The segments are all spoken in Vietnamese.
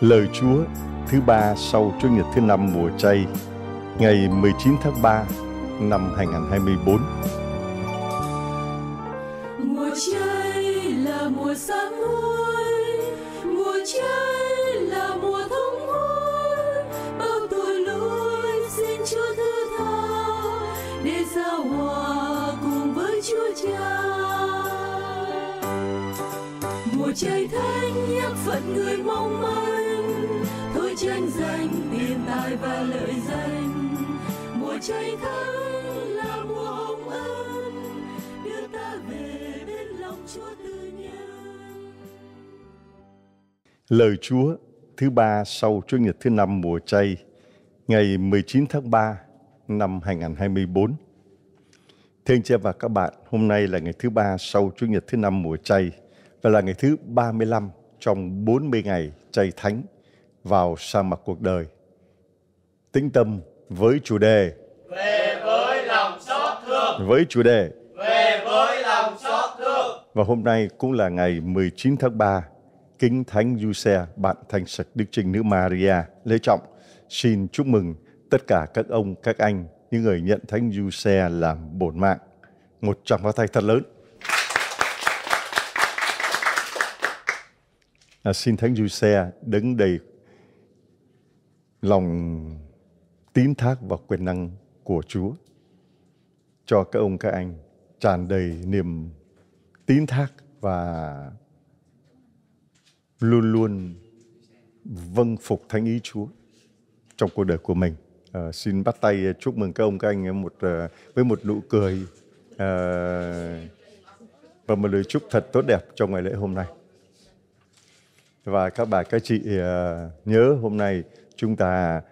Lời Chúa thứ ba sau Chúa Nhật thứ năm mùa chay ngày 19 tháng 3 năm 2024 Lời Chúa thứ ba sau Chúa Nhật thứ năm mùa chay ngày 19 tháng 3 năm 2024. Thưa anh và các bạn, hôm nay là ngày thứ ba sau Chúa Nhật thứ năm mùa chay và là ngày thứ 35 trong 40 ngày chay thánh vào sa mạc cuộc đời. Tĩnh tâm với chủ đề Về với lòng xót thương Với chủ đề Về với lòng xót thương Và hôm nay cũng là ngày 19 tháng 3 Kính Thánh Giuse, bạn thánh sạch Đức Trinh Nữ Maria, Lê trọng, xin chúc mừng tất cả các ông, các anh, những người nhận Thánh Giuse làm bổn mạng. Một tràng pháo tay thật lớn. À, xin Thánh Giuse đứng đầy lòng tín thác và quyền năng của Chúa cho các ông các anh tràn đầy niềm tín thác và luôn luôn vâng phục thánh ý Chúa trong cuộc đời của mình. À, xin bắt tay ờ, chúc mừng các ông các anh ờ, một à, với một nụ cười à, và một lời chúc thật tốt đẹp trong ngày lễ hôm nay. Và các bà các chị à, nhớ hôm nay chúng ta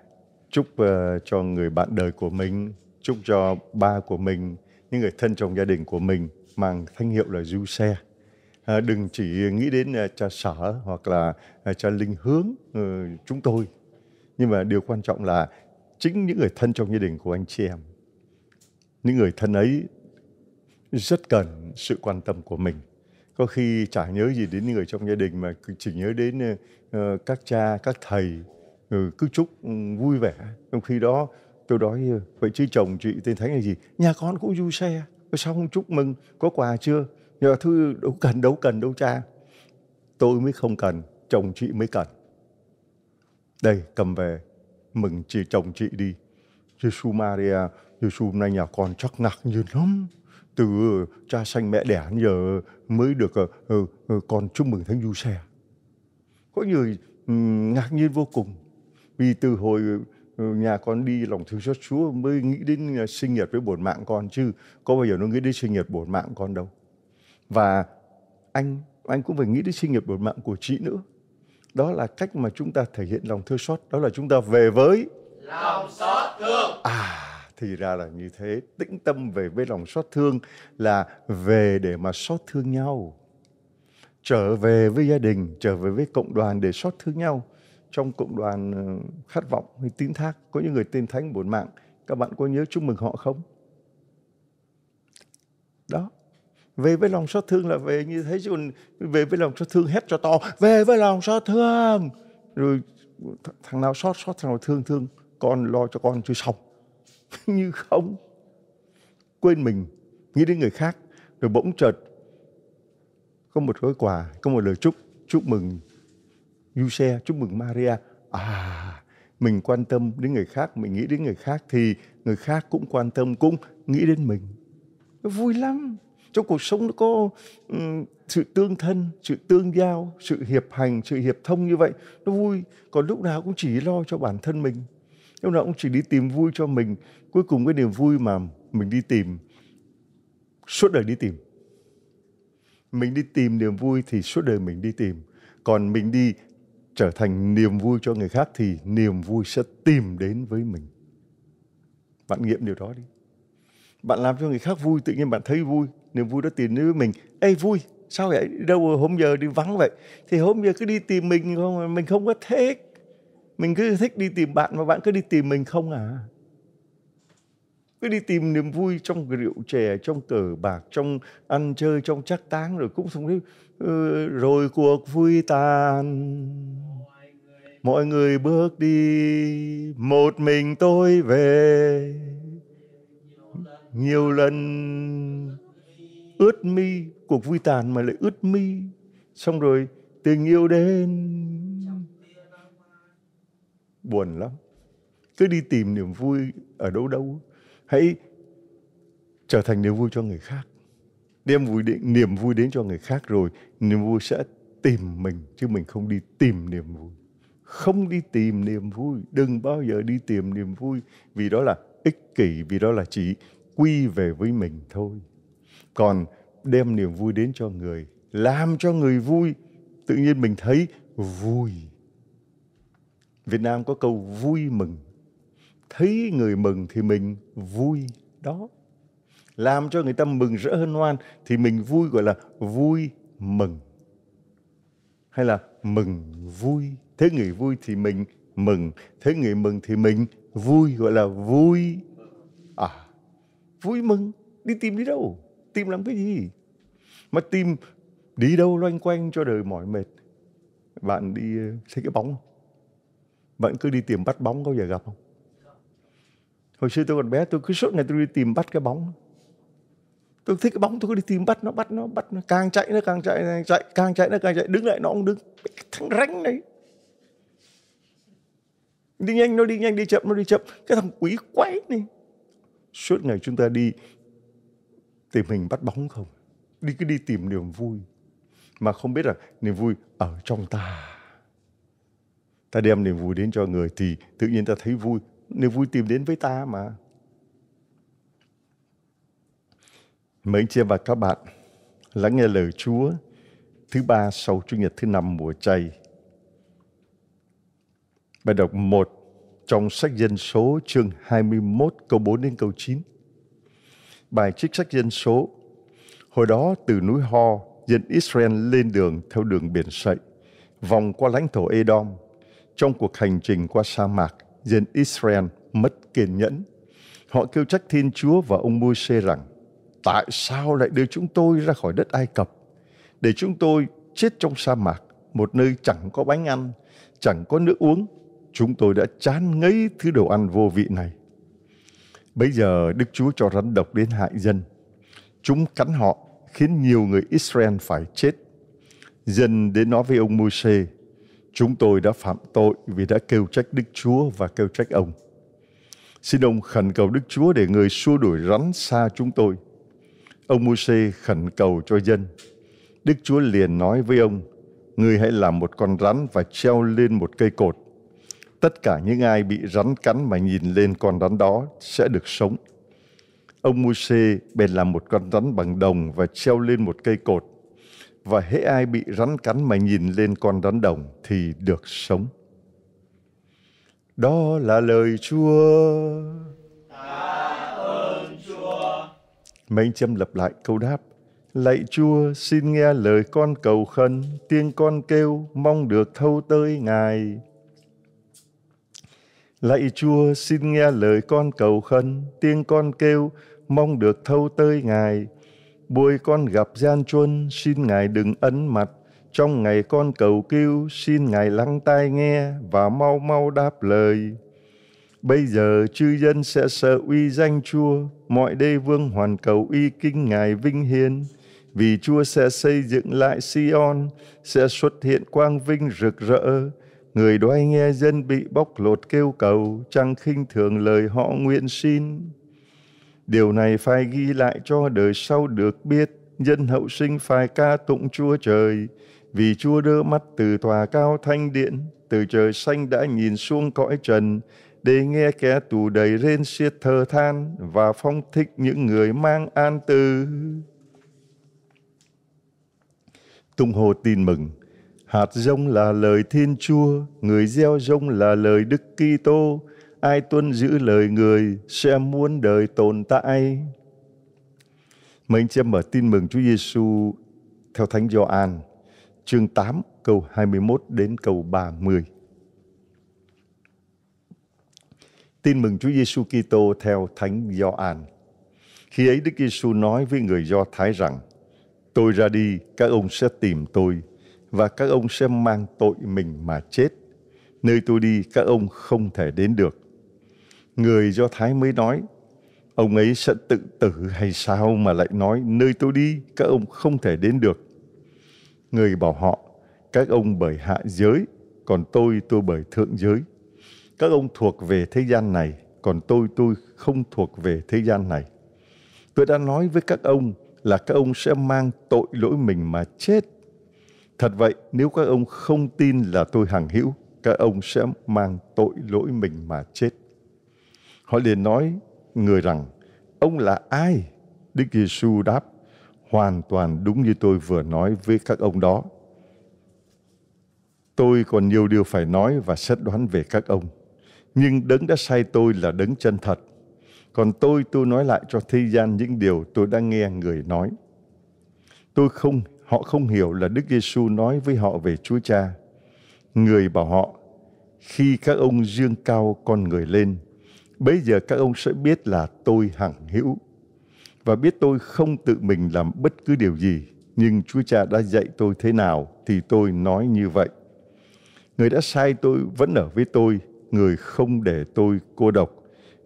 chúc uh, cho người bạn đời của mình, chúc cho ba của mình, những người thân trong gia đình của mình mang thanh hiệu là du xe. Ờ, đừng chỉ nghĩ đến ờ, cha sở hoặc là ờ, cha linh hướng chúng tôi nhưng mà điều quan trọng là chính những người thân trong gia đình của anh chị em những người thân ấy rất cần sự quan tâm của mình có khi chả nhớ gì đến người trong gia đình mà chỉ nhớ đến các cha các thầy ừ, cứ chúc ừ, vui vẻ trong khi đó tôi nói vậy chứ chồng chị tên thánh là gì nhà con cũng du xe sao không chúc mừng có quà chưa nhưng mà thứ đâu cần đâu cần đâu cha tôi mới không cần chồng chị mới cần đây cầm về mừng chị chồng chị đi Giêsu Maria Giêsu nay nhà con chắc ngạc nhiên lắm từ uh, cha sanh mẹ đẻ giờ mới được uh, uh, con chúc mừng thánh du xe có người um, ngạc nhiên vô cùng vì từ hồi nhà con đi lòng thương xót Chúa mới nghĩ đến sinh nhật với bổn mạng con chứ có bao giờ nó nghĩ đến sinh nhật bổn mạng con đâu và anh anh cũng phải nghĩ đến sự nghiệp đổi mạng của chị nữa đó là cách mà chúng ta thể hiện lòng thương xót đó là chúng ta về với lòng xót thương à thì ra là như thế tĩnh tâm về với lòng xót thương là về để mà xót thương nhau trở về với gia đình trở về với cộng đoàn để xót thương nhau trong cộng đoàn ờ, khát vọng hay tín thác có những người tin thánh bổn mạng các bạn có nhớ chúc mừng họ không đó về với lòng xót thương là về như thế chứ về với lòng xót thương hét cho to về với lòng xót thương rồi thằng nào xót xót thằng nào thương thương con lo cho con chứ xong như không quên mình nghĩ đến người khác rồi bỗng chợt có một gói quà có một lời chúc chúc mừng Giuse chúc mừng Maria à mình quan tâm đến người khác mình nghĩ đến người khác thì người khác cũng quan tâm cũng nghĩ đến mình vui lắm trong cuộc sống nó có um, sự tương thân sự tương giao sự hiệp hành sự hiệp thông như vậy nó vui còn lúc nào cũng chỉ lo cho bản thân mình lúc nào cũng chỉ đi tìm vui cho mình cuối cùng cái niềm vui mà mình đi tìm suốt đời đi tìm mình đi tìm niềm vui thì suốt đời mình đi tìm còn mình đi trở thành niềm vui cho người khác thì niềm vui sẽ tìm đến với mình bạn nghiệm điều đó đi bạn làm cho người khác vui tự nhiên bạn thấy vui niềm vui đó tìm đến với mình ê vui sao vậy đâu hôm giờ đi vắng vậy thì hôm giờ cứ đi tìm mình không à? mình không có thích mình cứ thích đi tìm bạn mà bạn cứ đi tìm mình không à cứ đi tìm niềm vui trong rượu chè trong cờ bạc trong ăn chơi trong chắc táng rồi cũng không biết ừ, rồi cuộc vui tàn mọi người bước đi một mình tôi về nhiều lần ướt mi cuộc vui tàn mà lại ướt mi xong rồi tình yêu đến buồn lắm cứ đi tìm niềm vui ở đâu đâu hãy trở thành niềm vui cho người khác đem vui đến, niềm vui đến cho người khác rồi niềm vui sẽ tìm mình chứ mình không đi tìm niềm vui không đi tìm niềm vui đừng bao giờ đi tìm niềm vui vì đó là ích kỷ vì đó là chỉ quy về với mình thôi còn đem niềm vui đến cho người làm cho người vui tự nhiên mình thấy vui việt nam có câu vui mừng thấy người mừng thì mình vui đó làm cho người ta mừng rỡ hơn hoan thì mình vui gọi là vui mừng hay là mừng vui thế người vui thì mình mừng thế người mừng thì mình vui gọi là vui à vui mừng đi tìm đi đâu Tìm làm cái gì? Mà tìm đi đâu loanh quanh cho đời mỏi mệt. Bạn đi ờ, thấy cái bóng Bạn cứ đi tìm bắt bóng có giờ gặp không? Hồi xưa tôi còn bé tôi cứ suốt ngày tôi đi tìm bắt cái bóng. Tôi thích cái bóng tôi cứ đi tìm bắt nó, bắt nó, bắt nó. Càng chạy nó càng chạy, càng chạy, càng chạy nó càng chạy. Đứng lại nó cũng đứng. Thằng ránh đấy Đi nhanh nó đi nhanh, đi chậm nó đi chậm. Cái thằng quỷ quái này. Suốt ngày chúng ta đi tìm hình bắt bóng không đi cứ đi tìm niềm vui mà không biết là niềm vui ở trong ta ta đem niềm vui đến cho người thì tự nhiên ta thấy vui niềm vui tìm đến với ta mà mời anh chị và các bạn lắng nghe lời Chúa thứ ba sau Chủ nhật thứ năm mùa chay bài đọc một trong sách dân số chương 21 câu 4 đến câu 9 bài trích sách dân số. Hồi đó từ núi Ho, dân Israel lên đường theo đường biển sậy, vòng qua lãnh thổ Edom. Trong cuộc hành trình qua sa mạc, dân Israel mất kiên nhẫn. Họ kêu trách Thiên Chúa và ông Môi-se rằng, tại sao lại đưa chúng tôi ra khỏi đất Ai Cập, để chúng tôi chết trong sa mạc, một nơi chẳng có bánh ăn, chẳng có nước uống. Chúng tôi đã chán ngấy thứ đồ ăn vô vị này Bây giờ Đức Chúa cho rắn độc đến hại dân. Chúng cắn họ, khiến nhiều người Israel phải chết. Dân đến nói với ông Môi-se, chúng tôi đã phạm tội vì đã kêu trách Đức Chúa và kêu trách ông. Xin ông khẩn cầu Đức Chúa để người xua đuổi rắn xa chúng tôi. Ông Môi-se khẩn cầu cho dân. Đức Chúa liền nói với ông, Ngươi hãy làm một con rắn và treo lên một cây cột tất cả những ai bị rắn cắn mà nhìn lên con rắn đó sẽ được sống. Ông Môi-se bèn làm một con rắn bằng đồng và treo lên một cây cột. Và hễ ai bị rắn cắn mà nhìn lên con rắn đồng thì được sống. Đó là lời Chúa. Tạ ơn Chúa. Mấy anh châm lập lại câu đáp. Lạy Chúa, xin nghe lời con cầu khẩn, tiếng con kêu, mong được thâu tới Ngài. Lạy Chúa, xin nghe lời con cầu khẩn, tiếng con kêu, mong được thâu tới Ngài. Buổi con gặp gian truân, xin Ngài đừng ấn mặt. Trong ngày con cầu cứu, xin Ngài lắng tai nghe và mau mau đáp lời. Bây giờ chư dân sẽ sợ uy danh Chúa, mọi đê vương hoàn cầu uy kinh Ngài vinh hiến. Vì Chúa sẽ xây dựng lại Sion, sẽ xuất hiện quang vinh rực rỡ, Người đoái nghe dân bị bóc lột kêu cầu, chẳng khinh thường lời họ nguyện xin. Điều này phải ghi lại cho đời sau được biết, dân hậu sinh phải ca tụng Chúa Trời, vì Chúa đỡ mắt từ tòa cao thanh điện, từ trời xanh đã nhìn xuống cõi trần, để nghe kẻ tù đầy rên xiết thờ than và phong thích những người mang an từ. Tung hô tin mừng, Hạt giống là lời Thiên Chúa, người gieo giống là lời Đức Kitô. Ai tuân giữ lời người sẽ muốn đời tồn tại. Mời anh chị em mở tin mừng Chúa Giêsu theo Thánh Gioan, chương 8 câu 21 đến câu 30. Tin mừng Chúa Giêsu Kitô theo Thánh Gioan. Khi ấy Đức Giêsu nói với người Do Thái rằng: Tôi ra đi, các ông sẽ tìm tôi và các ông sẽ mang tội mình mà chết. Nơi tôi đi các ông không thể đến được. Người Do Thái mới nói, ông ấy sẽ tự tử hay sao mà lại nói nơi tôi đi các ông không thể đến được. Người bảo họ, các ông bởi hạ giới, còn tôi tôi bởi thượng giới. Các ông thuộc về thế gian này, còn tôi tôi không thuộc về thế gian này. Tôi đã nói với các ông là các ông sẽ mang tội lỗi mình mà chết Thật vậy, nếu các ông không tin là tôi hằng hữu, các ông sẽ mang tội lỗi mình mà chết. Họ liền nói người rằng, ông là ai? Đức Giêsu đáp, hoàn toàn đúng như tôi vừa nói với các ông đó. Tôi còn nhiều điều phải nói và xét đoán về các ông. Nhưng đấng đã sai tôi là đấng chân thật. Còn tôi, tôi nói lại cho thế gian những điều tôi đã nghe người nói. Tôi không Họ không hiểu là Đức Giêsu nói với họ về Chúa Cha. Người bảo họ, khi các ông dương cao con người lên, bây giờ các ông sẽ biết là tôi hằng hữu và biết tôi không tự mình làm bất cứ điều gì, nhưng Chúa Cha đã dạy tôi thế nào thì tôi nói như vậy. Người đã sai tôi vẫn ở với tôi, người không để tôi cô độc,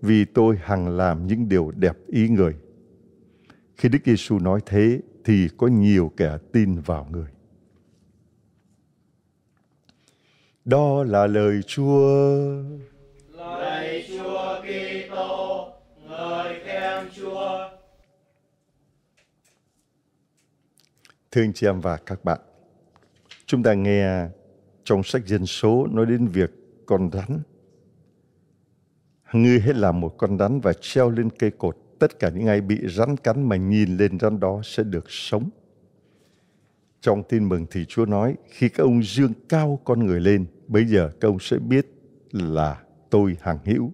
vì tôi hằng làm những điều đẹp ý người. Khi Đức Giêsu nói thế, thì có nhiều kẻ tin vào người. Đó là lời Chúa. Lời Chúa Kitô, người khen Chúa. Thưa anh chị em và các bạn, chúng ta nghe trong sách dân số nói đến việc con rắn. Ngươi hãy làm một con rắn và treo lên cây cột tất cả những ai bị rắn cắn mà nhìn lên rắn đó sẽ được sống. Trong tin mừng thì Chúa nói, khi các ông dương cao con người lên, bây giờ các ông sẽ biết là tôi hàng hữu.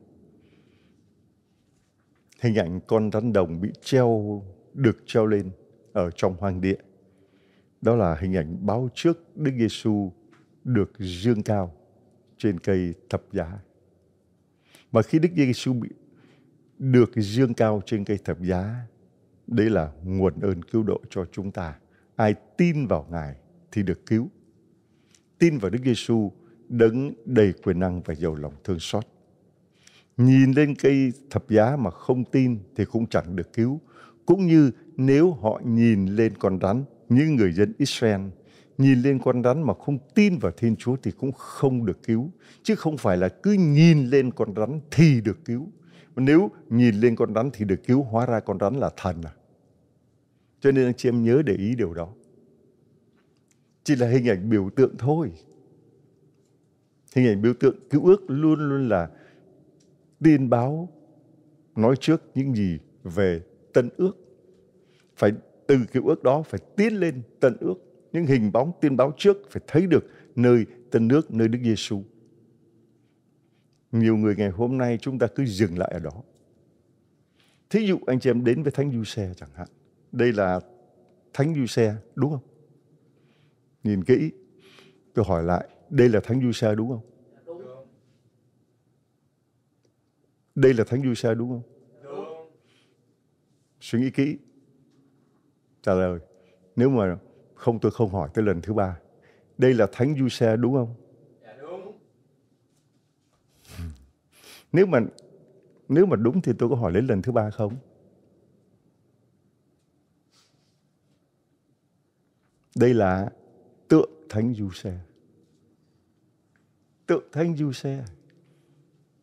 Hình ảnh con rắn đồng bị treo, được treo lên ở trong hoang địa. Đó là hình ảnh báo trước Đức Giêsu được dương cao trên cây thập giá. Mà khi Đức Giêsu bị được dương cao trên cây thập giá đấy là nguồn ơn cứu độ cho chúng ta ai tin vào ngài thì được cứu tin vào đức giêsu đấng đầy quyền năng và giàu lòng thương xót nhìn lên cây thập giá mà không tin thì cũng chẳng được cứu cũng như nếu họ nhìn lên con rắn như người dân Israel nhìn lên con rắn mà không tin vào Thiên Chúa thì cũng không được cứu chứ không phải là cứ nhìn lên con rắn thì được cứu nếu nhìn lên con rắn thì được cứu hóa ra con rắn là thần à cho nên anh chị em nhớ để ý điều đó chỉ là hình ảnh biểu tượng thôi hình ảnh biểu tượng cứu ước luôn luôn là tin báo nói trước những gì về tân ước phải từ cứu ước đó phải tiến lên tân ước những hình bóng tiên báo trước phải thấy được nơi tân nước nơi Đức Giêsu nhiều người ngày hôm nay chúng ta cứ dừng lại ở đó. Thí dụ anh chị em đến với Thánh Du Xe chẳng hạn. Đây là Thánh Du Xe đúng không? Nhìn kỹ, tôi hỏi lại, đây là Thánh Du Xe đúng không? Đây là Thánh Du Xe đúng không? Đúng. Suy nghĩ kỹ, trả lời. Nếu mà không tôi không hỏi tới lần thứ ba. Đây là Thánh Du Xe đúng không? nếu mà nếu mà đúng thì tôi có hỏi đến lần thứ ba không đây là tượng thánh du xe tượng thánh du xe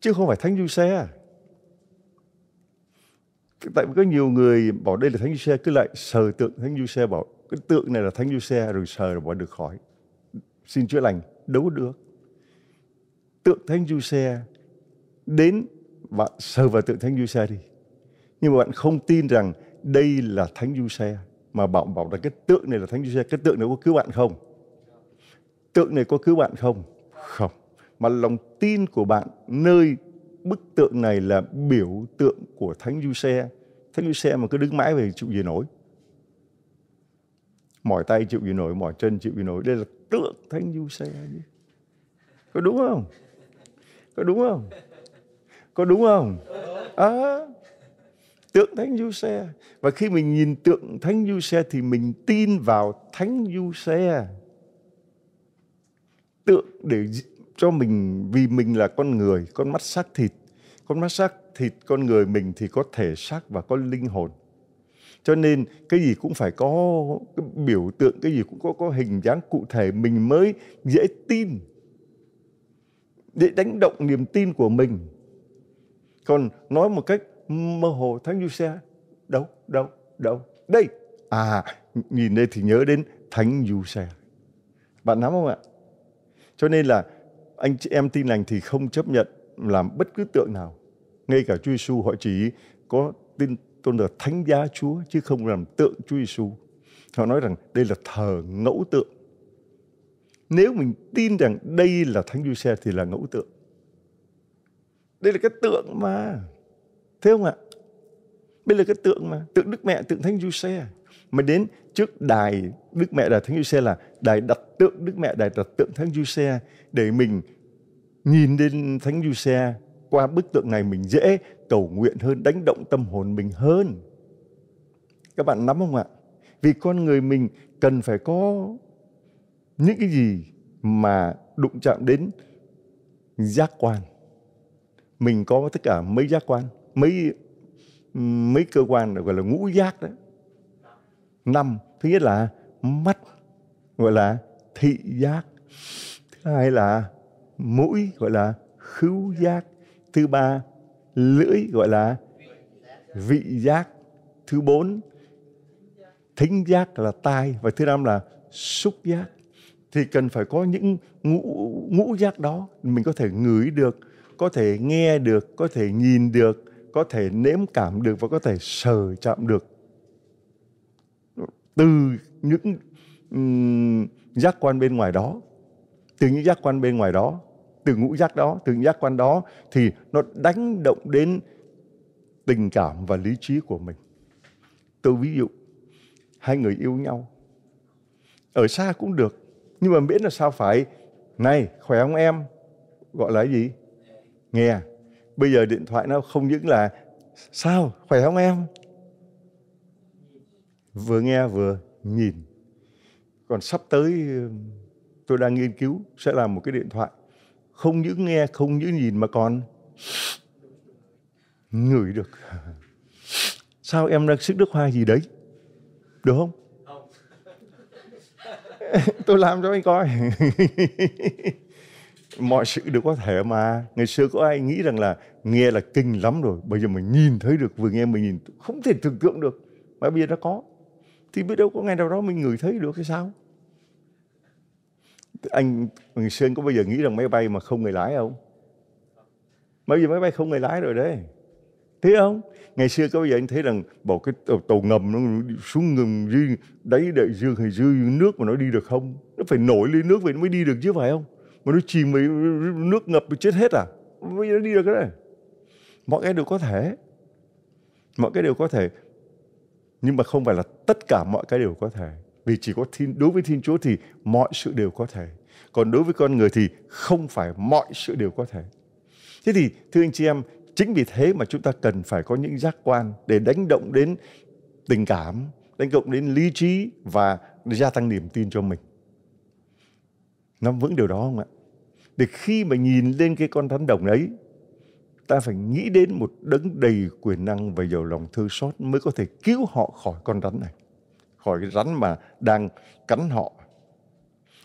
chứ không phải thánh du xe tại vì có nhiều người bảo đây là thánh du xe cứ lại sờ tượng thánh du xe bảo cái tượng này là thánh du xe rồi sờ rồi bỏ được khỏi xin chữa lành đấu được tượng thánh du xe đến bạn sờ vào tượng Thánh Du Xe đi. Nhưng mà bạn không tin rằng đây là Thánh Du Xe mà bạn bảo là cái tượng này là Thánh Du Xe, cái tượng này có cứu bạn không? Tượng này có cứu bạn không? Không. Mà lòng tin của bạn nơi bức tượng này là biểu tượng của Thánh Du Xe. Thánh Du Xe mà cứ đứng mãi về chịu gì nổi. Mỏi tay chịu gì nổi, mỏi chân chịu gì nổi. Đây là tượng Thánh Du Xe. Có đúng không? Có đúng không? có đúng không à, tượng thánh du xe và khi mình nhìn tượng thánh du xe thì mình tin vào thánh du xe tượng để cho mình vì mình là con người con mắt xác thịt con mắt xác thịt con người mình thì có thể xác và có linh hồn cho nên cái gì cũng phải có cái biểu tượng cái gì cũng có có hình dáng cụ thể mình mới dễ tin dễ đánh động niềm tin của mình còn nói một cách mơ hồ thánh du xe đâu đâu đâu đây à nhìn đây thì nhớ đến thánh du xe bạn nắm không ạ cho nên là anh chị em tin lành thì không chấp nhận làm bất cứ tượng nào ngay cả Chúa Giêsu họ chỉ có tin tôn là thánh giá Chúa chứ không làm tượng Chúa Giêsu họ nói rằng đây là thờ ngẫu tượng nếu mình tin rằng đây là thánh du xe thì là ngẫu tượng đây là cái tượng mà thế không ạ đây là cái tượng mà tượng đức mẹ tượng thánh du xe mà đến trước đài đức mẹ đài thánh du xe là đài đặt tượng đức mẹ đài đặt tượng thánh du xe để mình nhìn lên thánh du xe qua bức tượng này mình dễ cầu nguyện hơn đánh động tâm hồn mình hơn các bạn nắm không ạ vì con người mình cần phải có những cái gì mà đụng chạm đến giác quan mình có tất cả mấy giác quan mấy mấy cơ quan gọi là ngũ giác đấy năm thứ nhất là mắt gọi là thị giác thứ hai là mũi gọi là khứu giác thứ ba lưỡi gọi là vị giác thứ bốn thính giác là tai và thứ năm là xúc giác thì cần phải có những ngũ ngũ giác đó mình có thể ngửi được có thể nghe được có thể nhìn được có thể nếm cảm được và có thể sờ chạm được từ những um, giác quan bên ngoài đó từ những giác quan bên ngoài đó từ ngũ giác đó từ những giác quan đó thì nó đánh động đến tình cảm và lý trí của mình tôi ví dụ hai người yêu nhau ở xa cũng được nhưng mà miễn là sao phải này khỏe không em gọi là gì nghe à? bây giờ điện thoại nó không những là sao khỏe không em vừa nghe vừa nhìn còn sắp tới tôi đang nghiên cứu sẽ làm một cái điện thoại không những nghe không những nhìn mà còn ngửi được sao em đang sức Đức hoa gì đấy được không tôi làm cho anh coi mọi sự đều có thể mà ngày xưa có ai nghĩ rằng là nghe là kinh lắm rồi bây giờ mình nhìn thấy được vừa nghe mình nhìn không thể tưởng tượng được mà bây giờ nó có thì biết đâu có ngày nào đó mình ngửi thấy được hay sao anh ngày xưa anh có bao giờ nghĩ rằng máy bay mà không người lái không bây giờ máy bay không người lái rồi đấy thế không ngày xưa có bao giờ anh thấy rằng bỏ cái tàu, tàu ngầm nó xuống ngầm dưới đáy đại dương hay dưới nước mà nó đi được không nó phải nổi lên nước vậy nó mới đi được chứ phải không mà nó chìm mấy nước ngập bị chết hết à bây giờ đi được cái này mọi cái đều có thể mọi cái đều có thể nhưng mà không phải là tất cả mọi cái đều có thể vì chỉ có thiên đối với thiên chúa thì mọi sự đều có thể còn đối với con người thì không phải mọi sự đều có thể thế thì thưa anh chị em chính vì thế mà chúng ta cần phải có những giác quan để đánh động đến tình cảm đánh động đến lý trí và gia tăng niềm tin cho mình nắm vững điều đó không ạ để khi mà nhìn lên cái con rắn đồng ấy ta phải nghĩ đến một đấng đầy quyền năng và giàu lòng thương xót mới có thể cứu họ khỏi con rắn này khỏi cái rắn mà đang cắn họ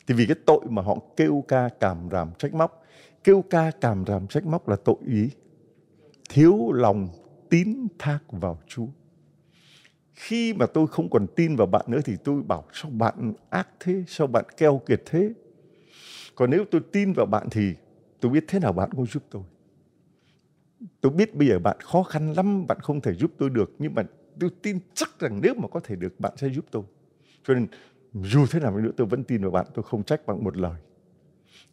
thì vì cái tội mà họ kêu ca cảm ràm trách móc kêu ca cảm ràm trách móc là tội ý thiếu lòng tín thác vào Chúa khi mà tôi không còn tin vào bạn nữa thì tôi bảo sao bạn ác thế sao bạn keo kiệt thế còn nếu tôi tin vào bạn thì tôi biết thế nào bạn cũng giúp tôi. Tôi biết bây giờ bạn khó khăn lắm, bạn không thể giúp tôi được. Nhưng mà tôi tin chắc rằng nếu mà có thể được, bạn sẽ giúp tôi. Cho nên dù thế nào nữa tôi vẫn tin vào bạn, tôi không trách bạn một lời.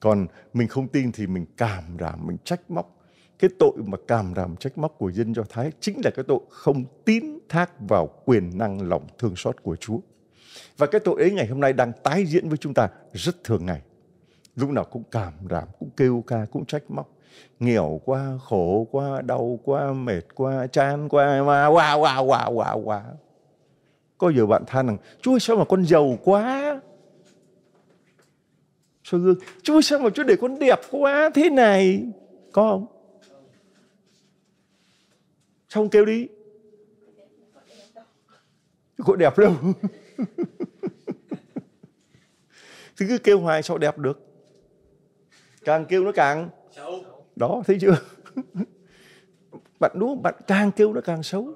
Còn mình không tin thì mình cảm đảm, mình trách móc. Cái tội mà cảm đảm trách móc của dân Do Thái chính là cái tội không tín thác vào quyền năng lòng thương xót của Chúa. Và cái tội ấy ngày hôm nay đang tái diễn với chúng ta rất thường ngày lúc nào cũng cảm đảm cũng kêu ca cũng trách móc nghèo quá khổ quá đau quá mệt quá chán quá mà wow wow wow wow wow có giờ bạn than rằng chú sao mà con giàu quá soi gương chú sao mà chú để con đẹp quá thế này có không sao kêu đi có đẹp đâu thì cứ kêu hoài sao đẹp được càng kêu nó càng xấu đó thấy chưa bạn đúng bạn càng kêu nó càng xấu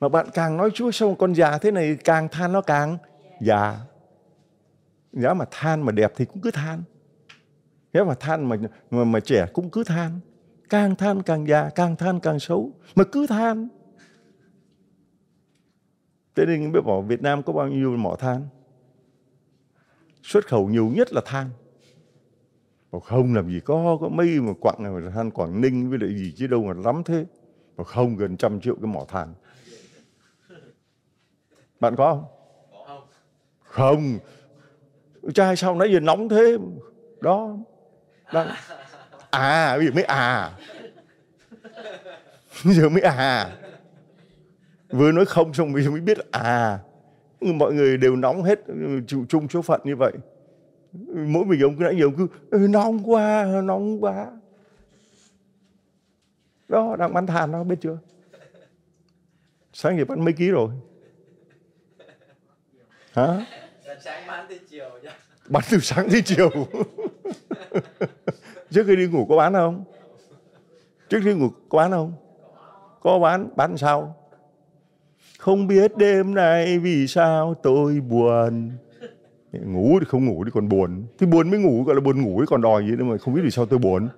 mà bạn càng nói chúa xong con già thế này càng than nó càng già nếu mà than mà đẹp thì cũng cứ than nếu mà than mà, mà mà trẻ cũng cứ than càng than càng già càng than càng xấu mà cứ than thế nên biết bảo Việt Nam có bao nhiêu mỏ than xuất khẩu nhiều nhất là than bảo không làm gì có có mấy mà quặng này than quảng ninh với lại gì chứ đâu mà lắm thế mà không gần trăm triệu cái mỏ than bạn có không không trai sao nãy giờ nóng thế đó đang à bây giờ mới à bây giờ mới à vừa nói không xong bây giờ mới biết à mọi người đều nóng hết chịu chung số phận như vậy mỗi giờ ông cứ nãy giờ ông cứ nóng quá nóng quá đó đang bán than đó biết chưa sáng giờ bán mấy ký rồi hả sáng bán tới chiều bán từ sáng tới chiều trước khi đi ngủ có bán không trước khi ngủ có bán không có bán bán sao không biết đêm nay vì sao tôi buồn ngủ thì không ngủ thì còn buồn thì buồn mới ngủ gọi là buồn ngủ còn đòi gì nữa mà không biết vì sao tôi buồn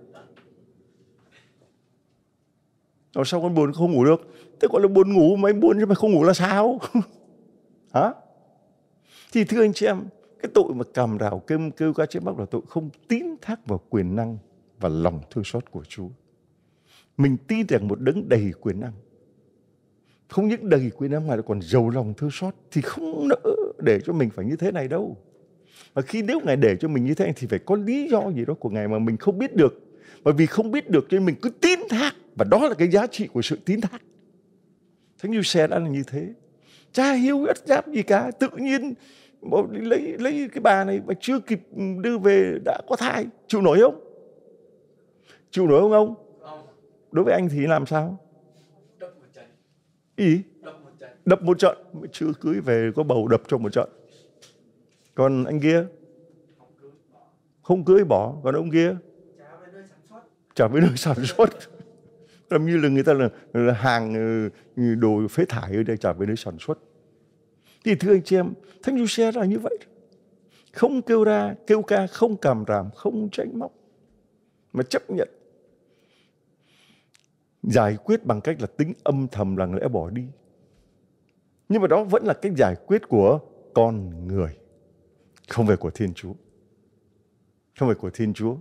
rồi sao con buồn không ngủ được thế gọi là buồn ngủ mà anh buồn chứ mà không ngủ là sao hả thì thưa anh chị em cái tội mà cầm rào kêu kêu ca trên bóc là tội không tín thác vào quyền năng và lòng thương xót của Chúa mình tin rằng một đấng đầy quyền năng không những đầy quý năm mà còn giàu lòng thương xót thì không nỡ để cho mình phải như thế này đâu và khi nếu ngài để cho mình như thế này thì phải có lý do gì đó của ngài mà mình không biết được bởi vì không biết được nên mình cứ tin thác và đó là cái giá trị của sự tin thác thánh như xe đã là như thế cha hiếu ất giáp gì cả tự nhiên lấy lấy cái bà này mà chưa kịp đưa về đã có thai chịu nổi không chịu nổi không ông đối với anh thì làm sao cái Đập một trận. Chưa cưới về có bầu đập cho một trận. Còn anh kia? Không cưới bỏ. Còn ông kia? Trả về nơi sản xuất. Làm như là người ta là, là hàng ờ, đồ phế thải ở đây trả về nơi sản xuất. Thì thưa anh chị em, Thánh Giuse là như vậy. Không kêu ra, kêu ca, không cảm ràm, không tránh móc. Mà chấp nhận giải quyết bằng cách là tính âm thầm lặng lẽ bỏ đi nhưng mà đó vẫn là cách giải quyết của con người không phải của thiên chúa không phải của Thiên Chúa.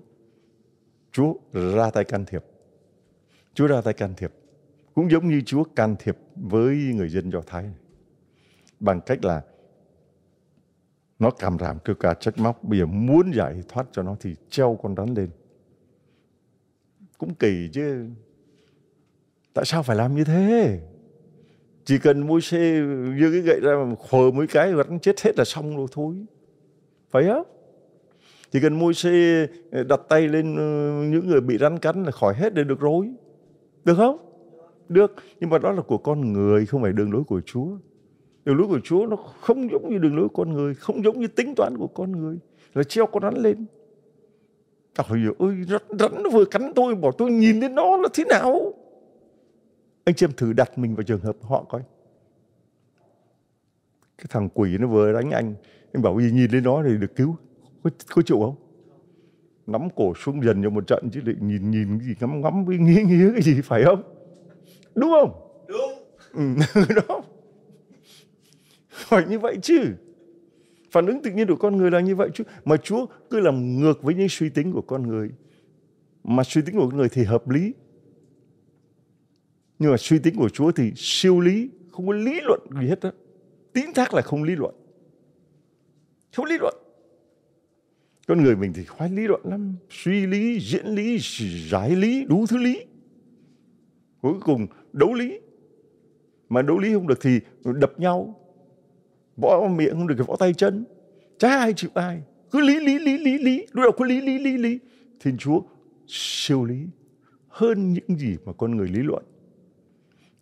Chúa ra tay can thiệp. Chúa ra tay can thiệp. Cũng giống như Chúa can thiệp với người dân Do Thái này. Bằng cách là nó cảm rảm kêu cả trách móc. Bây giờ muốn giải thoát cho nó thì treo con rắn lên. Cũng kỳ chứ tại sao phải làm như thế chỉ cần môi xe như cái gậy ra mà khờ mấy cái bắn chết hết là xong rồi thôi phải không chỉ cần môi xe ờ, đặt tay lên ờ, những người bị rắn cắn là khỏi hết để được rồi được không được nhưng mà đó là của con người không phải đường lối của chúa đường lối của chúa nó không giống như đường lối của con người không giống như tính toán của con người là treo con rắn lên Trời ơi, rắn, rắn nó vừa cắn tôi, bỏ tôi nhìn đến nó là thế nào? Anh chị em thử đặt mình vào trường hợp họ coi. Cái thằng quỷ nó vừa đánh anh, anh bảo gì nhìn lên nó thì được cứu. Có, có chịu không? Nắm cổ xuống dần cho một trận chứ định nhìn nhìn cái gì ngắm ngắm với nghĩa nghĩa cái gì phải không? Đúng không? Đúng. Ừ, đó. phải như vậy chứ phản ứng tự nhiên của con người là như vậy chứ mà Chúa cứ làm ngược với những suy tính của con người mà suy tính của con người thì hợp lý nhưng mà suy tính của Chúa thì siêu lý không có lý luận gì hết đó tín thác là không lý luận không lý luận con người mình thì khoái lý luận lắm suy lý diễn lý giải lý đủ thứ lý cuối cùng đấu lý mà đấu lý không được thì đập nhau võ miệng không được thì võ tay chân chả ai chịu ai cứ lý lý lý lý lý lúc đầu cứ lý lý lý lý thiên chúa siêu lý hơn những gì mà con người lý luận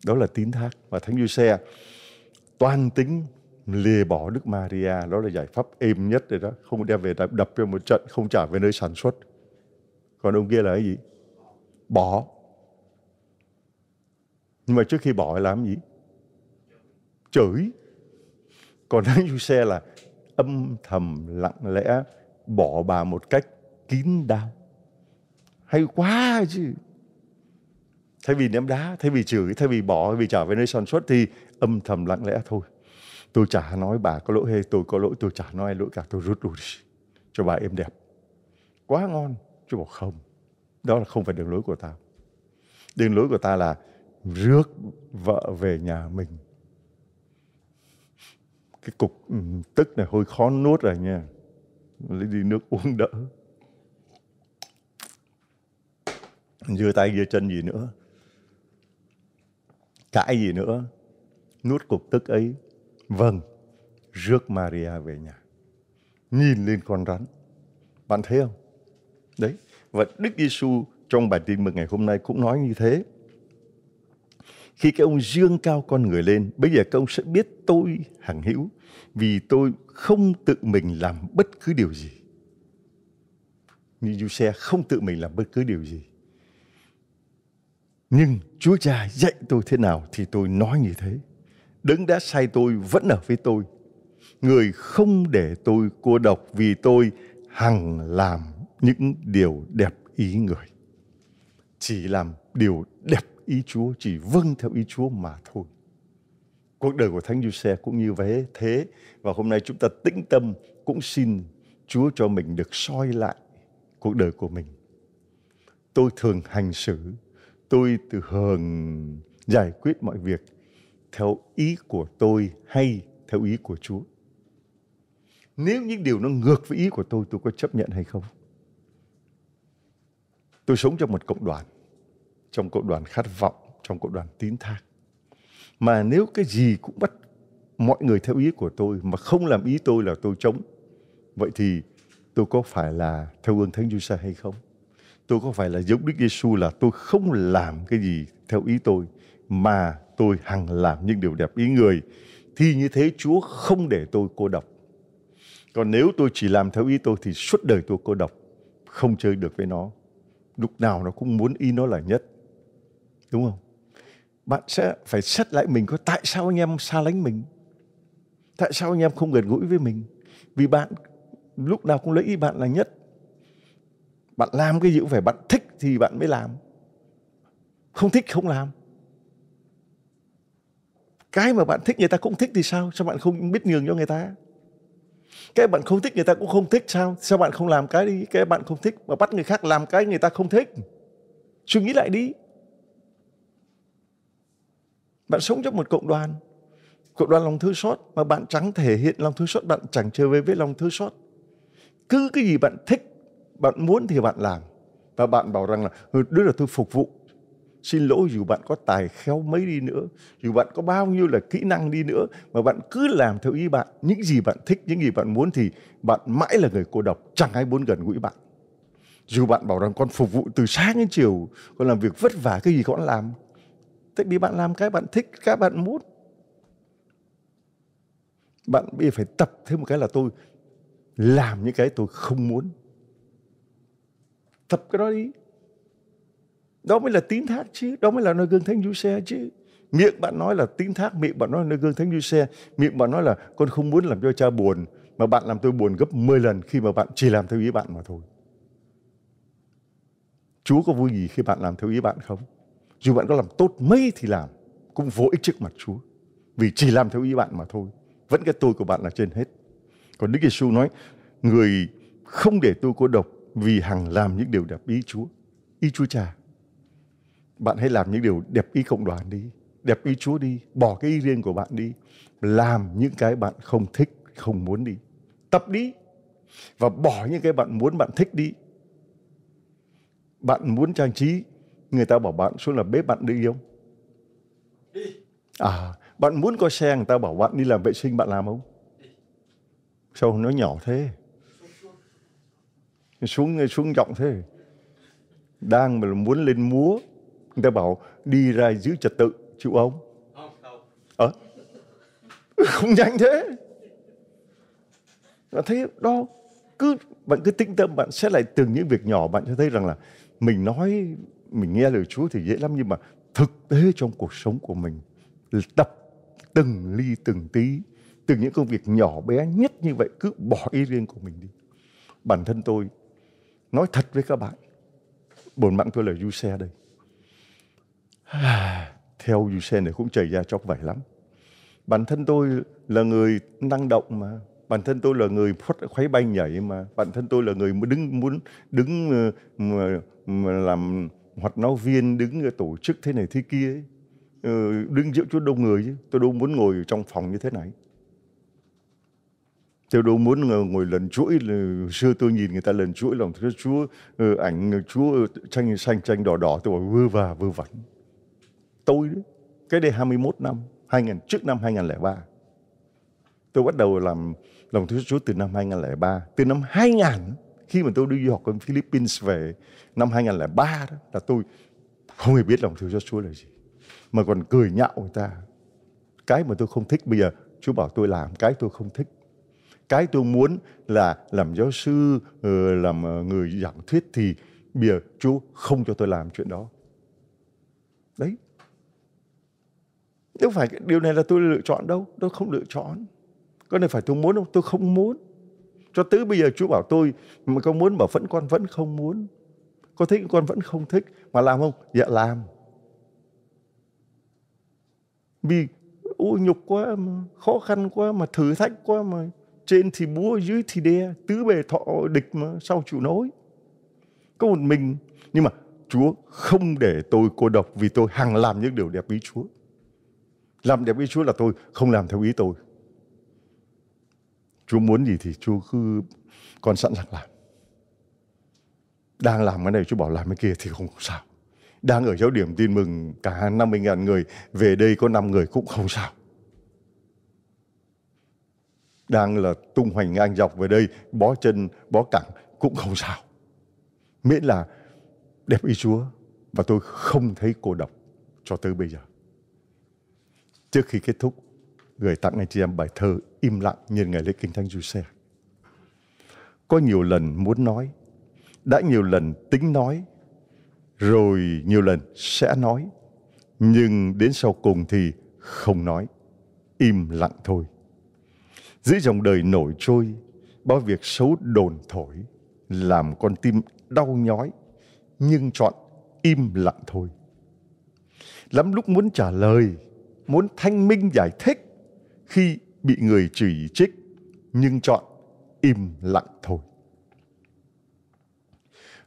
đó là tín thác và thánh Giuse toan tính lìa bỏ Đức Maria đó là giải pháp êm nhất rồi đó không đem về đập, đập cho một trận không trả về nơi sản xuất còn ông kia là cái gì bỏ nhưng mà trước khi bỏ làm gì chửi còn thánh Giuse là âm thầm lặng lẽ bỏ bà một cách kín đáo hay quá chứ thay vì ném đá thay vì chửi thay vì bỏ thay vì trả về nơi sản xuất thì âm thầm lặng lẽ thôi tôi chả nói bà có lỗi hay tôi có lỗi tôi chả nói lỗi cả tôi rút lui đi cho bà êm đẹp quá ngon chứ bảo không đó là không phải đường lối của ta đường lối của ta là rước vợ về nhà mình cái cục ừ, tức này hơi khó nuốt rồi nha lấy đi nước uống đỡ dưa tay dưa chân gì nữa cãi gì nữa nuốt cục tức ấy vâng rước Maria về nhà nhìn lên con rắn bạn thấy không đấy và Đức Giêsu trong bài tin mừng ngày hôm nay cũng nói như thế khi các ông dương cao con người lên bây giờ các ông sẽ biết tôi hằng hữu vì tôi không tự mình làm bất cứ điều gì như du xe không tự mình làm bất cứ điều gì nhưng Chúa Cha dạy tôi thế nào thì tôi nói như thế. Đấng đã sai tôi vẫn ở với tôi. Người không để tôi cô độc vì tôi hằng làm những điều đẹp ý người. Chỉ làm điều đẹp ý Chúa, chỉ vâng theo ý Chúa mà thôi. Cuộc đời của Thánh Giuse cũng như vậy thế. Và hôm nay chúng ta tĩnh tâm cũng xin Chúa cho mình được soi lại cuộc đời của mình. Tôi thường hành xử tôi từ hờn giải quyết mọi việc theo ý của tôi hay theo ý của Chúa. Nếu những điều nó ngược với ý của tôi, tôi có chấp nhận hay không? Tôi sống trong một cộng đoàn, trong cộng đoàn khát vọng, trong cộng đoàn tín thác. Mà nếu cái gì cũng bắt mọi người theo ý của tôi mà không làm ý tôi là tôi chống, vậy thì tôi có phải là theo ơn Thánh Giuse hay không? tôi có phải là giống Đức Giêsu là tôi không làm cái gì theo ý tôi mà tôi hằng làm những điều đẹp ý người thì như thế Chúa không để tôi cô độc. Còn nếu tôi chỉ làm theo ý tôi thì suốt đời tôi cô độc, không chơi được với nó. Lúc nào nó cũng muốn ý nó là nhất. Đúng không? Bạn sẽ phải xét lại mình có tại sao anh em xa lánh mình? Tại sao anh em không gần gũi với mình? Vì bạn lúc nào cũng lấy ý bạn là nhất bạn làm cái gì cũng phải bạn thích thì bạn mới làm không thích không làm cái mà bạn thích người ta cũng thích thì sao sao bạn không biết nhường cho người ta cái bạn không thích người ta cũng không thích sao sao bạn không làm cái đi cái bạn không thích mà bắt người khác làm cái người ta không thích suy nghĩ lại đi bạn sống trong một cộng đoàn cộng đoàn lòng thương xót mà bạn chẳng thể hiện lòng thương xót bạn chẳng trở về với lòng thương xót cứ cái gì bạn thích bạn muốn thì bạn làm. Và bạn bảo rằng là ừ, đó là tôi phục vụ. Xin lỗi dù bạn có tài khéo mấy đi nữa, dù bạn có bao nhiêu là kỹ năng đi nữa mà bạn cứ làm theo ý bạn, những gì bạn thích, những gì bạn muốn thì bạn mãi là người cô độc, chẳng ai muốn gần gũi bạn. Dù bạn bảo rằng con phục vụ từ sáng đến chiều, con làm việc vất vả cái gì con làm. Tại vì bạn làm cái bạn thích, cái bạn muốn bạn bây giờ phải tập thêm một cái là tôi làm những cái tôi không muốn Tập cái đó đi. Đó mới là tín thác chứ. Đó mới là nơi gương thánh du xe chứ. Miệng bạn nói là tín thác, miệng bạn nói là nơi gương thánh du xe. Miệng bạn nói là con không muốn làm cho cha buồn. Mà bạn làm tôi buồn gấp 10 lần khi mà bạn chỉ làm theo ý bạn mà thôi. Chúa có vui gì khi bạn làm theo ý bạn không? Dù bạn có làm tốt mấy thì làm, cũng vô ích trước mặt Chúa. Vì chỉ làm theo ý bạn mà thôi. Vẫn cái tôi của bạn là trên hết. Còn Đức Giêsu nói, người không để tôi cô độc vì hằng làm những điều đẹp ý Chúa, ý Chúa Cha. Bạn hãy làm những điều đẹp ý cộng đoàn đi, đẹp ý Chúa đi, bỏ cái ý riêng của bạn đi, làm những cái bạn không thích, không muốn đi. Tập đi và bỏ những cái bạn muốn bạn thích đi. Bạn muốn trang trí, người ta bảo bạn xuống là bếp bạn đi không? Đi. À, bạn muốn có xe người ta bảo bạn đi làm vệ sinh bạn làm không? Sao nó nhỏ thế? xuống xuống giọng thế đang mà muốn lên múa người ta bảo đi ra giữ trật tự chịu ông ờ không nhanh thế và thấy đó cứ bạn cứ tĩnh tâm bạn xét lại từng những việc nhỏ bạn sẽ thấy rằng là mình nói mình nghe lời Chúa thì dễ lắm nhưng mà thực tế trong cuộc sống của mình tập từng ly từng tí từ những công việc nhỏ bé nhất như vậy cứ bỏ ý riêng của mình đi bản thân tôi Nói thật với các bạn, bổn mạng tôi là du xe đây. Theo du xe này cũng chảy ra chóc vảy lắm. Bản thân tôi là người năng động mà. Bản thân tôi là người khuấy bay nhảy mà. Bản thân tôi là người muốn đứng muốn đứng ờ, mà, mà làm hoạt náo viên, đứng tổ chức thế này thế kia ấy. Ừ, đứng giữa chỗ đông người chứ. Tôi đâu muốn ngồi trong phòng như thế này theo đó muốn ngồi lần chuỗi, xưa tôi nhìn người ta lần chuỗi lòng Chúa, ờ, Chúa ảnh ờ, Chúa tranh xanh tranh đỏ đỏ, tôi bảo vơ và vơ vẩn. Tôi cái đây 21 năm, 2000, trước năm 2003. Tôi bắt đầu làm lòng Chúa Chúa từ năm 2003, từ năm 2000 khi mà tôi đi du học ở Philippines về năm 2003 đó là tôi không hề biết lòng Chúa Chúa là gì mà còn cười nhạo người ta cái mà tôi không thích bây giờ Chúa bảo tôi làm cái tôi không thích cái tôi muốn là làm giáo sư ờ, làm ờ, người giảng thuyết thì bây giờ Chúa không cho tôi làm chuyện đó đấy đâu phải điều này là tôi lựa chọn đâu tôi không lựa chọn cái này phải tôi muốn không tôi không muốn cho tới bây giờ Chúa bảo tôi mà con muốn mà vẫn con vẫn không muốn có thích con vẫn không thích mà làm không dạ làm vì ô nhục quá mà khó khăn quá mà thử thách quá mà trên thì búa dưới thì đe tứ bề thọ địch mà sau chịu nổi có một mình nhưng mà Chúa không để tôi cô độc vì tôi hằng làm những điều đẹp ý Chúa làm đẹp ý Chúa là tôi không làm theo ý tôi Chúa muốn gì thì Chúa cứ còn sẵn sàng làm đang làm cái này Chúa bảo làm cái kia thì không sao đang ở giáo điểm tin mừng cả 50.000 người về đây có 5 người cũng không sao đang là tung hoành ngang dọc về đây bó chân bó cẳng cũng không sao miễn là đẹp ý Chúa và tôi không thấy cô độc cho tới bây giờ trước khi kết thúc gửi tặng anh chị em bài thơ im lặng nhân ngày lễ kinh thánh Giuse có nhiều lần muốn nói đã nhiều lần tính nói rồi nhiều lần sẽ nói nhưng đến sau cùng thì không nói im lặng thôi dưới dòng đời nổi trôi, bao việc xấu đồn thổi, làm con tim đau nhói, nhưng chọn im lặng thôi. Lắm lúc muốn trả lời, muốn thanh minh giải thích khi bị người chỉ trích, nhưng chọn im lặng thôi.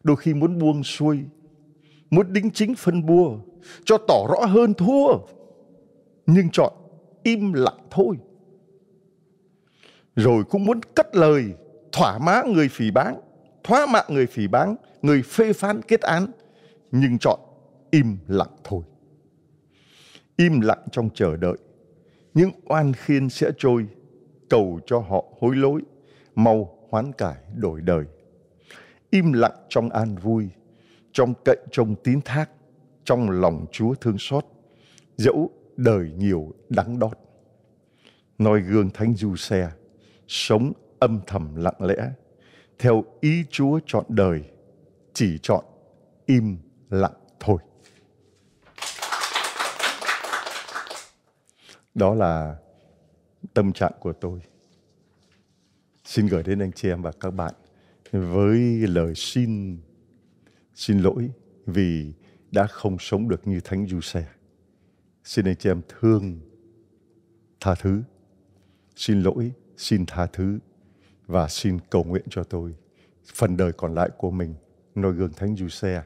Đôi khi muốn buông xuôi, muốn đính chính phân bua, cho tỏ rõ hơn thua, nhưng chọn im lặng thôi rồi cũng muốn cất lời thỏa má người phỉ báng thoá mạ người phỉ báng người phê phán kết án nhưng chọn im lặng thôi im lặng trong chờ đợi những oan khiên sẽ trôi cầu cho họ hối lỗi mau hoán cải đổi đời im lặng trong an vui trong cậy trông tín thác trong lòng chúa thương xót dẫu đời nhiều đắng đót noi gương thánh du xe sống âm thầm lặng lẽ, theo ý Chúa chọn đời, chỉ chọn im lặng thôi. Đó là tâm trạng của tôi. Xin gửi đến anh chị em và các bạn với lời xin xin lỗi vì đã không sống được như Thánh Du Xe. Xin anh chị em thương, tha thứ, xin lỗi xin tha thứ và xin cầu nguyện cho tôi phần đời còn lại của mình noi gương thánh du xe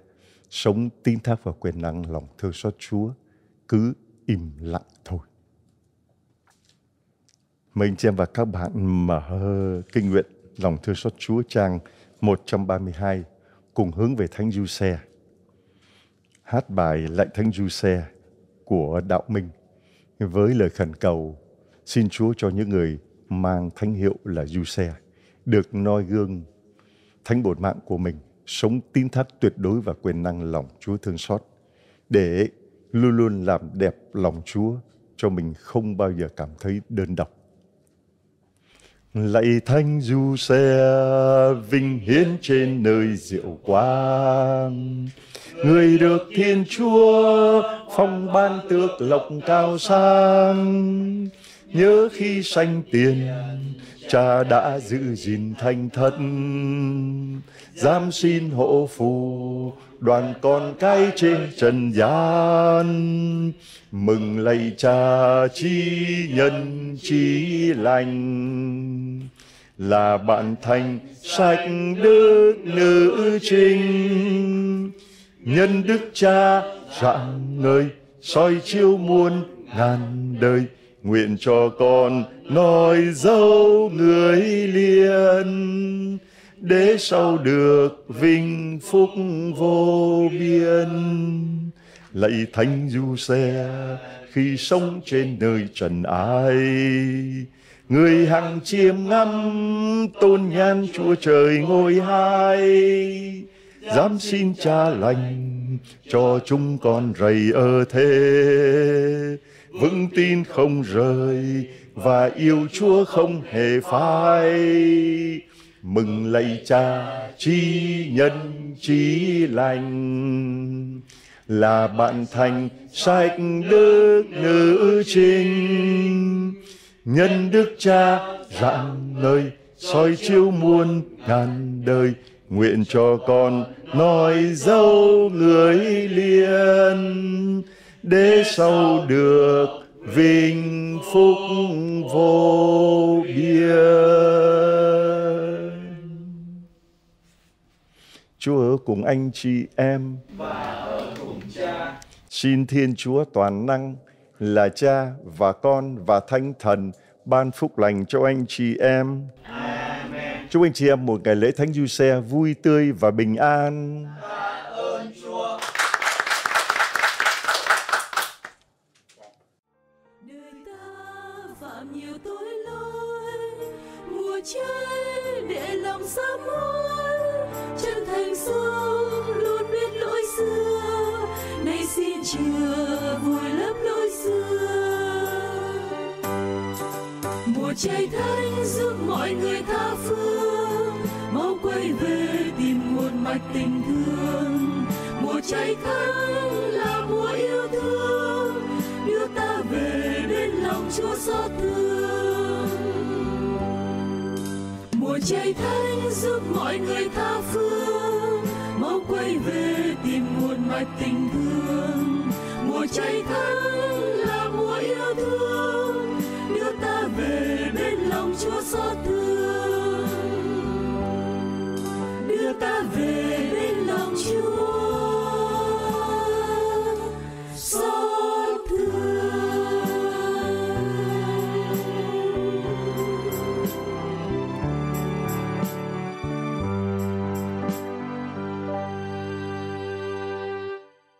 sống tin thác vào quyền năng lòng thương xót chúa cứ im lặng thôi mời anh và các bạn mở kinh nguyện lòng thương xót chúa trang 132 cùng hướng về thánh du xe hát bài lạy thánh du xe của đạo minh với lời khẩn cầu xin chúa cho những người mang thánh hiệu là du xe được noi gương thánh bổn mạng của mình sống tín thác tuyệt đối và quyền năng lòng Chúa thương xót để luôn luôn làm đẹp lòng Chúa cho mình không bao giờ cảm thấy đơn độc. Lạy Thánh Du Xe vinh hiến trên nơi diệu quang Người được Thiên Chúa phong ban tước lộc cao sang nhớ khi sanh tiền cha đã giữ gìn thành thật giam xin hộ phù đoàn con cái trên trần gian mừng lạy cha chi nhân chi lành là bạn thành sạch đức nữ trinh nhân đức cha rạng ngời soi chiếu muôn ngàn đời nguyện cho con nói dấu người liền để sau được vinh phúc vô biên lạy thánh du xe khi sống trên nơi trần ai người hằng chiêm ngắm tôn nhan chúa trời ngôi hai dám xin cha lành cho chúng con rầy ở thế vững tin không rời và yêu Chúa không hề phai. Mừng lạy Cha chi nhân chi lành là bạn thành sạch đức nữ trinh nhân đức cha rạng nơi soi chiếu muôn ngàn đời nguyện cho con nói dâu người liên để sau được vinh phúc vô biên Chúa ở cùng anh chị em và ở cùng cha. Xin Thiên Chúa toàn năng là Cha và Con và Thánh Thần ban phúc lành cho anh chị em. Amen. Chúc anh chị em một ngày lễ Thánh Giuse vui tươi và bình an. Amen. làm nhiều tội lỗi mùa cháy để lòng sám hối chân thành sống luôn biết lỗi xưa nay xin chưa vùi lấp lỗi xưa mùa cháy thánh giúp mọi người tha phương mau quay về tìm nguồn mạch tình thương mùa cháy thánh là xót thương mùa trời thánh giúp mọi người tha phương